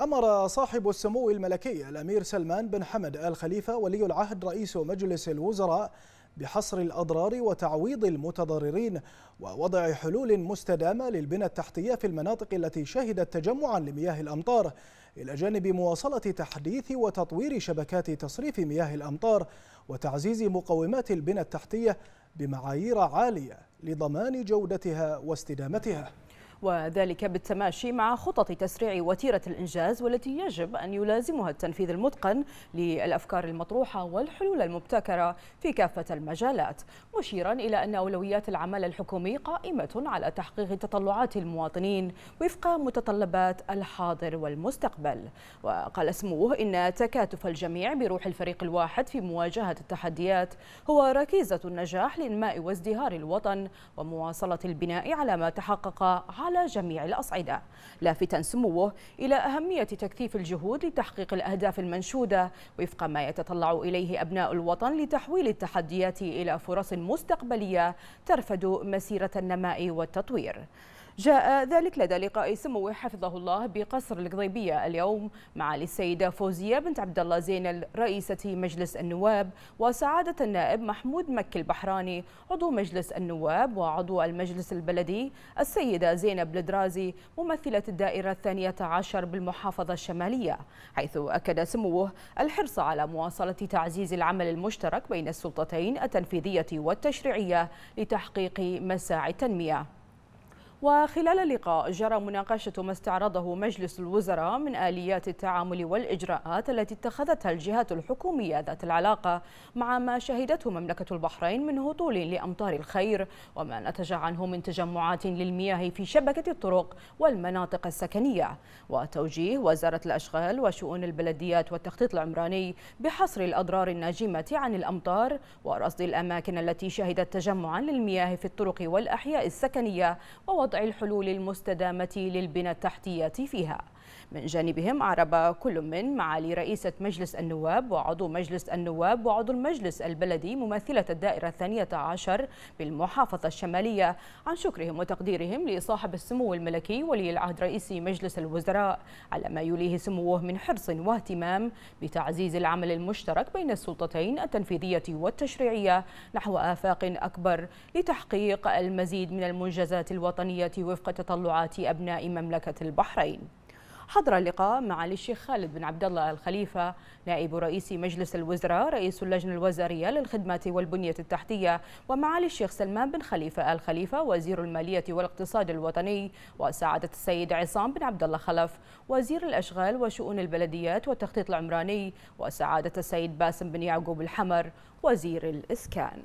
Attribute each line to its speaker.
Speaker 1: أمر صاحب السمو الملكي الأمير سلمان بن حمد آل خليفة ولي العهد رئيس مجلس الوزراء بحصر الأضرار وتعويض المتضررين ووضع حلول مستدامة للبنى التحتية في المناطق التي شهدت تجمعا لمياه الأمطار إلى جانب مواصلة تحديث وتطوير شبكات تصريف مياه الأمطار وتعزيز مقومات البنى التحتية بمعايير عالية لضمان جودتها واستدامتها
Speaker 2: وذلك بالتماشي مع خطط تسريع وتيرة الإنجاز والتي يجب أن يلازمها التنفيذ المتقن للأفكار المطروحة والحلول المبتكرة في كافة المجالات مشيرا إلى أن أولويات العمل الحكومي قائمة على تحقيق تطلعات المواطنين وفق متطلبات الحاضر والمستقبل وقال سموه إن تكاتف الجميع بروح الفريق الواحد في مواجهة التحديات هو ركيزة النجاح لإنماء وازدهار الوطن ومواصلة البناء على ما تحقق على جميع الأصعدة لافتا سموه إلى أهمية تكثيف الجهود لتحقيق الأهداف المنشودة وفق ما يتطلع إليه أبناء الوطن لتحويل التحديات إلى فرص مستقبلية ترفد مسيرة النماء والتطوير جاء ذلك لدى لقاء سموه حفظه الله بقصر القضيبية اليوم مع السيدة فوزية بنت عبد الله زين رئيسة مجلس النواب وسعادة النائب محمود مكي البحراني عضو مجلس النواب وعضو المجلس البلدي السيدة زينب لدرازي ممثلة الدائرة الثانية عشر بالمحافظة الشمالية حيث أكد سموه الحرص على مواصلة تعزيز العمل المشترك بين السلطتين التنفيذية والتشريعية لتحقيق مساعي التنمية وخلال اللقاء جرى مناقشة ما استعرضه مجلس الوزراء من آليات التعامل والإجراءات التي اتخذتها الجهات الحكومية ذات العلاقة مع ما شهدته مملكة البحرين من هطول لأمطار الخير وما نتج عنه من تجمعات للمياه في شبكة الطرق والمناطق السكنية وتوجيه وزارة الأشغال وشؤون البلديات والتخطيط العمراني بحصر الأضرار الناجمة عن الأمطار ورصد الأماكن التي شهدت تجمعا للمياه في الطرق والأحياء السكنية ووضع وضع الحلول المستدامة للبنى التحتية فيها من جانبهم أعرب كل من معالي رئيسة مجلس النواب وعضو مجلس النواب وعضو المجلس البلدي ممثلة الدائرة الثانية عشر بالمحافظة الشمالية عن شكرهم وتقديرهم لصاحب السمو الملكي ولي العهد رئيس مجلس الوزراء على ما يليه سموه من حرص واهتمام بتعزيز العمل المشترك بين السلطتين التنفيذية والتشريعية نحو آفاق أكبر لتحقيق المزيد من المنجزات الوطنية وفق تطلعات أبناء مملكة البحرين حضر اللقاء مع الشيخ خالد بن عبد الله الخليفة نائب رئيس مجلس الوزراء رئيس اللجنة الوزارية للخدمات والبنية التحتية ومعالي الشيخ سلمان بن خليفة الخليفه وزير المالية والاقتصاد الوطني وسعادة السيد عصام بن عبد الله خلف وزير الأشغال وشؤون البلديات والتخطيط العمراني وسعادة السيد باسم بن يعقوب الحمر وزير الإسكان